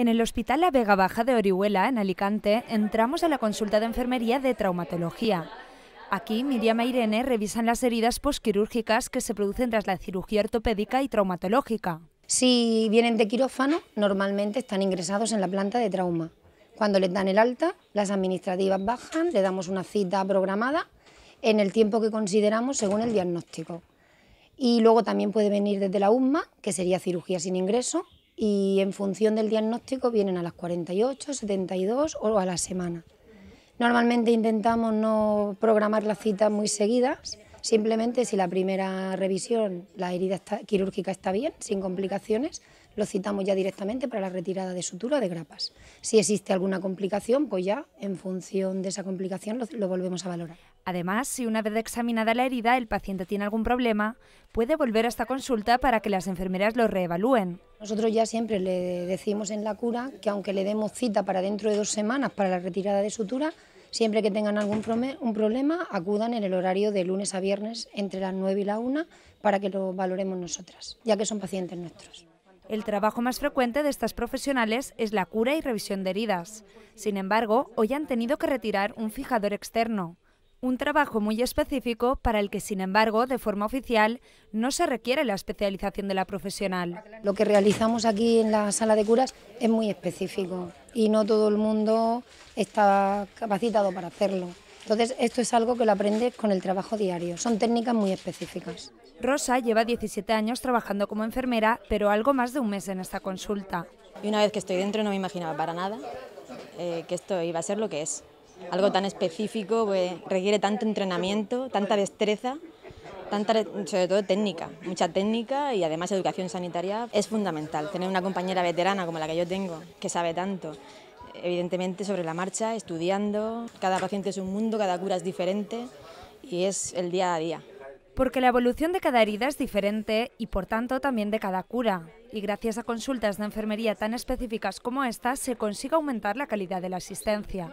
En el Hospital La Vega Baja de Orihuela, en Alicante, entramos a la consulta de enfermería de traumatología. Aquí, Miriam e Irene revisan las heridas posquirúrgicas que se producen tras la cirugía ortopédica y traumatológica. Si vienen de quirófano, normalmente están ingresados en la planta de trauma. Cuando les dan el alta, las administrativas bajan, le damos una cita programada en el tiempo que consideramos según el diagnóstico. Y luego también puede venir desde la UMA, que sería cirugía sin ingreso, y en función del diagnóstico vienen a las 48, 72 o a la semana. Normalmente intentamos no programar las citas muy seguidas, simplemente si la primera revisión, la herida quirúrgica está bien, sin complicaciones, lo citamos ya directamente para la retirada de sutura de grapas. Si existe alguna complicación, pues ya en función de esa complicación lo volvemos a valorar. Además, si una vez examinada la herida el paciente tiene algún problema, puede volver a esta consulta para que las enfermeras lo reevalúen. Nosotros ya siempre le decimos en la cura que aunque le demos cita para dentro de dos semanas para la retirada de sutura, siempre que tengan algún un problema acudan en el horario de lunes a viernes entre las 9 y la 1 para que lo valoremos nosotras, ya que son pacientes nuestros. El trabajo más frecuente de estas profesionales es la cura y revisión de heridas. Sin embargo, hoy han tenido que retirar un fijador externo. Un trabajo muy específico para el que, sin embargo, de forma oficial, no se requiere la especialización de la profesional. Lo que realizamos aquí en la sala de curas es muy específico y no todo el mundo está capacitado para hacerlo. Entonces, esto es algo que lo aprendes con el trabajo diario. Son técnicas muy específicas. Rosa lleva 17 años trabajando como enfermera, pero algo más de un mes en esta consulta. Y una vez que estoy dentro no me imaginaba para nada eh, que esto iba a ser lo que es algo tan específico, pues, requiere tanto entrenamiento, tanta destreza, tanta, sobre todo técnica, mucha técnica y además educación sanitaria es fundamental. Tener una compañera veterana como la que yo tengo, que sabe tanto, evidentemente sobre la marcha, estudiando, cada paciente es un mundo, cada cura es diferente y es el día a día. Porque la evolución de cada herida es diferente y por tanto también de cada cura. Y gracias a consultas de enfermería tan específicas como esta se consigue aumentar la calidad de la asistencia.